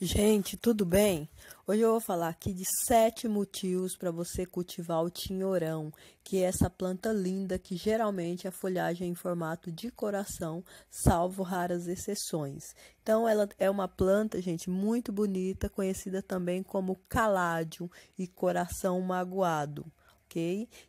Gente, tudo bem? Hoje eu vou falar aqui de sete motivos para você cultivar o tinhorão, que é essa planta linda que geralmente a folhagem é em formato de coração, salvo raras exceções. Então, ela é uma planta, gente, muito bonita, conhecida também como caládio e coração magoado.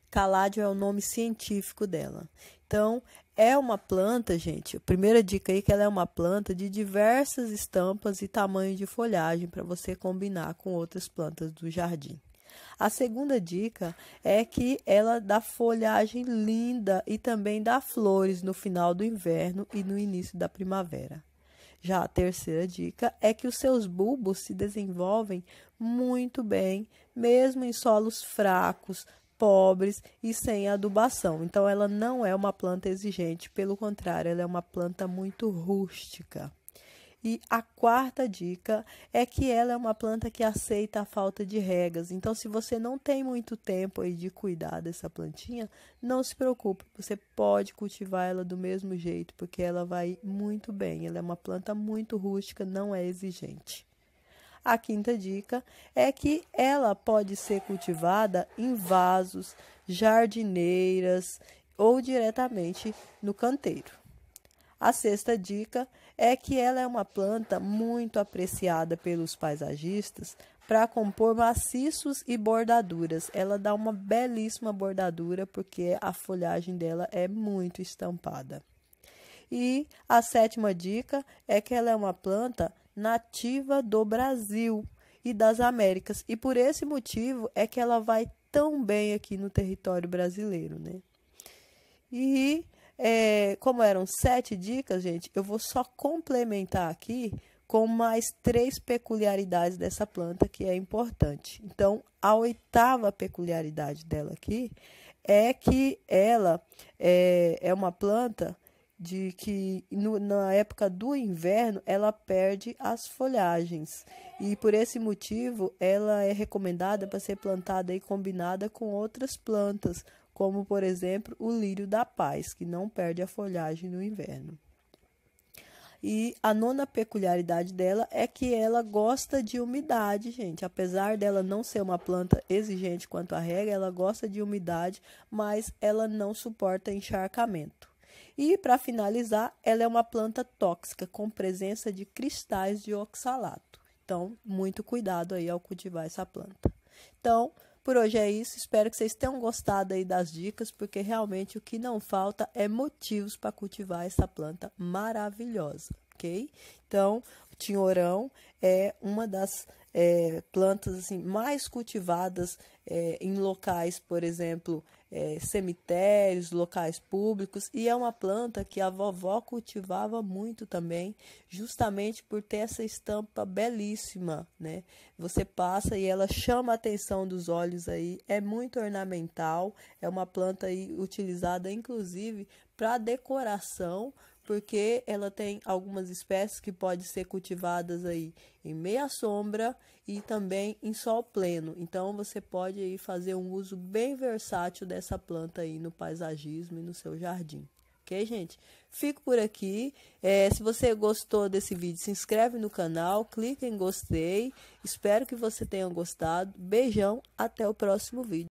Caládio é o nome científico dela. Então, é uma planta, gente. A primeira dica aí é que ela é uma planta de diversas estampas e tamanho de folhagem para você combinar com outras plantas do jardim. A segunda dica é que ela dá folhagem linda e também dá flores no final do inverno e no início da primavera. Já a terceira dica é que os seus bulbos se desenvolvem muito bem, mesmo em solos fracos, pobres e sem adubação. Então, ela não é uma planta exigente, pelo contrário, ela é uma planta muito rústica. E a quarta dica é que ela é uma planta que aceita a falta de regas. Então, se você não tem muito tempo aí de cuidar dessa plantinha, não se preocupe, você pode cultivar ela do mesmo jeito, porque ela vai muito bem. Ela é uma planta muito rústica, não é exigente. A quinta dica é que ela pode ser cultivada em vasos, jardineiras ou diretamente no canteiro. A sexta dica é que ela é uma planta muito apreciada pelos paisagistas para compor maciços e bordaduras. Ela dá uma belíssima bordadura porque a folhagem dela é muito estampada. E a sétima dica é que ela é uma planta nativa do Brasil e das Américas. E por esse motivo é que ela vai tão bem aqui no território brasileiro, né? E é, como eram sete dicas, gente, eu vou só complementar aqui com mais três peculiaridades dessa planta que é importante. Então, a oitava peculiaridade dela aqui é que ela é, é uma planta de que no, na época do inverno ela perde as folhagens e por esse motivo ela é recomendada para ser plantada e combinada com outras plantas, como por exemplo o lírio da paz, que não perde a folhagem no inverno. E a nona peculiaridade dela é que ela gosta de umidade, gente. Apesar dela não ser uma planta exigente quanto à rega, ela gosta de umidade, mas ela não suporta encharcamento. E, para finalizar, ela é uma planta tóxica com presença de cristais de oxalato. Então, muito cuidado aí ao cultivar essa planta. Então, por hoje é isso. Espero que vocês tenham gostado aí das dicas, porque realmente o que não falta é motivos para cultivar essa planta maravilhosa, ok? Então, o tinhorão é uma das é, plantas assim mais cultivadas é, em locais, por exemplo, é, cemitérios, locais públicos, e é uma planta que a vovó cultivava muito também, justamente por ter essa estampa belíssima, né? Você passa e ela chama a atenção dos olhos aí, é muito ornamental, é uma planta aí utilizada inclusive para decoração porque ela tem algumas espécies que podem ser cultivadas aí em meia sombra e também em sol pleno. Então você pode aí fazer um uso bem versátil dessa planta aí no paisagismo e no seu jardim. Ok, gente? Fico por aqui. É, se você gostou desse vídeo, se inscreve no canal, clique em gostei. Espero que você tenha gostado. Beijão, até o próximo vídeo.